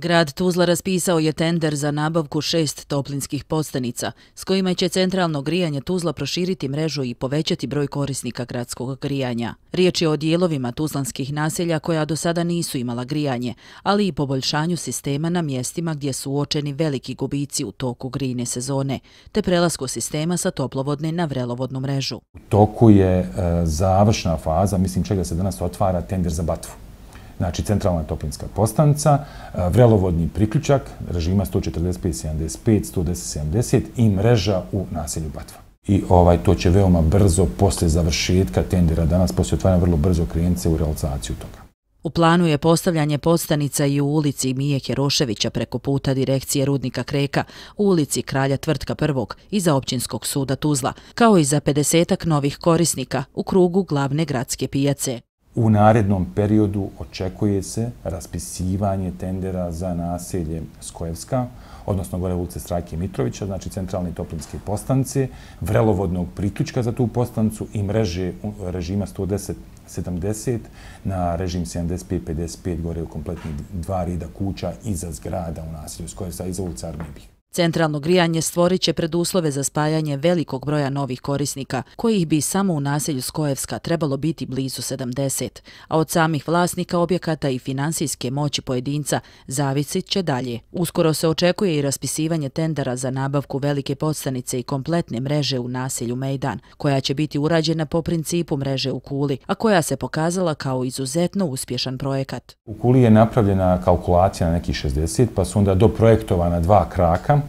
Grad Tuzla raspisao je tender za nabavku šest toplinskih postanica, s kojima će centralno grijanje Tuzla proširiti mrežu i povećati broj korisnika gradskog grijanja. Riječ je o dijelovima tuzlanskih naselja koja do sada nisu imala grijanje, ali i poboljšanju sistema na mjestima gdje su uočeni veliki gubici u toku grijne sezone, te prelasku sistema sa toplovodne na vrelovodnu mrežu. U toku je e, završna faza, mislim čega se danas otvara tender za batvu znači centralna toplinska postanca, e, vrelovodni priključak režima 145-75, 110-70 i mreža u naselju Batva. I ovaj to će veoma brzo, posle završetka tendera danas, posle otvaranja vrlo brzo krenice u realizaciju toga. U planu je postavljanje postanica i u ulici Mije Heroševića preko puta direkcije Rudnika Kreka, u ulici Kralja Tvrtka Prvog i za općinskog suda Tuzla, kao i za 50-ak novih korisnika u krugu glavne gradske pijace. U narednom periodu očekuje se raspisivanje tendera za naselje Skojevska, odnosno gore ulice Strajke Mitrovića, znači centralne toplinske postance, vrelovodnog priključka za tu postancu i mreže režima 110-70 na režim 75-55 gore u kompletni dva rida kuća iza zgrada u naselju Skojevska, iza ulice Armibije. Centralno grijanje stvorit će preduslove za spajanje velikog broja novih korisnika, kojih bi samo u naselju Skojevska trebalo biti blizu 70, a od samih vlasnika objekata i finansijske moći pojedinca zavisit će dalje. Uskoro se očekuje i raspisivanje tendera za nabavku velike podstanice i kompletne mreže u naselju Mejdan, koja će biti urađena po principu mreže u Kuli, a koja se pokazala kao izuzetno uspješan projekat. U Kuli je napravljena kalkulacija na nekih 60, pa su onda doprojektovana dva kraka,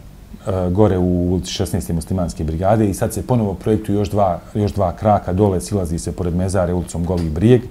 Eh, gore u ulici 16. muslimanske brigade i sad se ponovo projektuju još dva, još dva kraka dole, silazi se pored mezare ulicom Goli Brijeg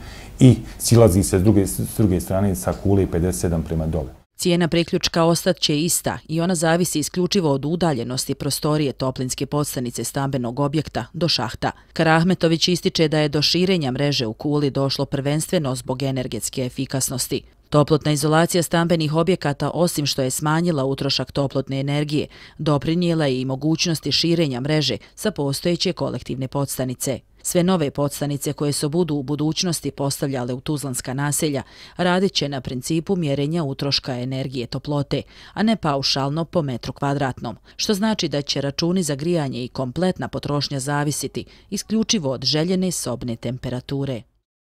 i silazi se s druge, s druge strane sa kule 57 prema dole. Cijena priključka ostat će ista i ona zavisi isključivo od udaljenosti prostorije toplinske podstanice stambenog objekta do šahta. Karahmetović ističe da je do širenja mreže u Kuli došlo prvenstveno zbog energetske efikasnosti. Toplotna izolacija stambenih objekata, osim što je smanjila utrošak toplotne energije, doprinijela je i mogućnosti širenja mreže sa postojeće kolektivne podstanice. Sve nove podstanice koje se budu u budućnosti postavljale u Tuzlanska naselja radit će na principu mjerenja utroška energije toplote, a ne paušalno po metru kvadratnom, što znači da će računi za grijanje i kompletna potrošnja zavisiti isključivo od željene sobne temperature.